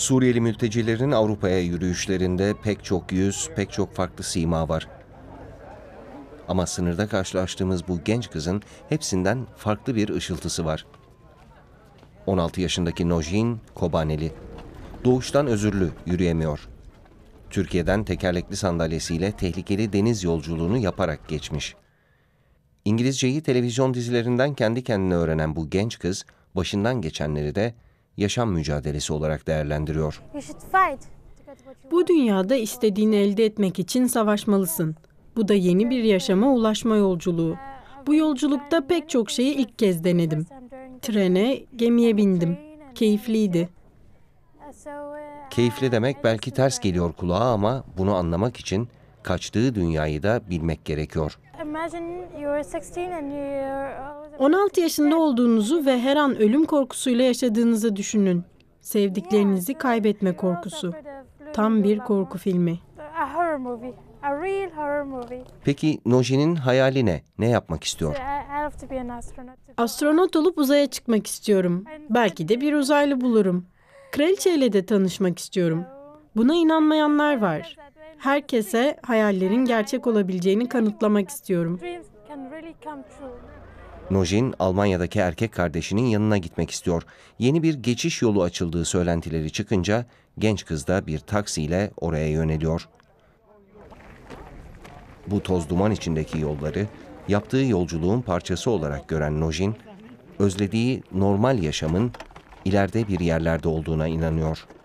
Suriyeli mültecilerin Avrupa'ya yürüyüşlerinde pek çok yüz, pek çok farklı sima var. Ama sınırda karşılaştığımız bu genç kızın hepsinden farklı bir ışıltısı var. 16 yaşındaki Nojin Kobaneli. Doğuştan özürlü, yürüyemiyor. Türkiye'den tekerlekli sandalyesiyle tehlikeli deniz yolculuğunu yaparak geçmiş. İngilizceyi televizyon dizilerinden kendi kendine öğrenen bu genç kız, başından geçenleri de yaşam mücadelesi olarak değerlendiriyor. Bu dünyada istediğini elde etmek için savaşmalısın. Bu da yeni bir yaşama ulaşma yolculuğu. Bu yolculukta pek çok şeyi ilk kez denedim. Trene, gemiye bindim. Keyifliydi. Keyifli demek belki ters geliyor kulağa ama bunu anlamak için kaçtığı dünyayı da bilmek gerekiyor. 16 yaşında olduğunuzu ve her an ölüm korkusuyla yaşadığınızı düşünün. Sevdiklerinizi kaybetme korkusu. Tam bir korku filmi. Peki Noji'nin hayali ne? Ne yapmak istiyor? Astronot olup uzaya çıkmak istiyorum. Belki de bir uzaylı bulurum. Kraliçeyle de tanışmak istiyorum. Buna inanmayanlar var. Herkese hayallerin gerçek olabileceğini kanıtlamak istiyorum. Nojin, Almanya'daki erkek kardeşinin yanına gitmek istiyor. Yeni bir geçiş yolu açıldığı söylentileri çıkınca genç kız da bir taksiyle oraya yöneliyor. Bu toz duman içindeki yolları yaptığı yolculuğun parçası olarak gören Nojin, özlediği normal yaşamın ileride bir yerlerde olduğuna inanıyor.''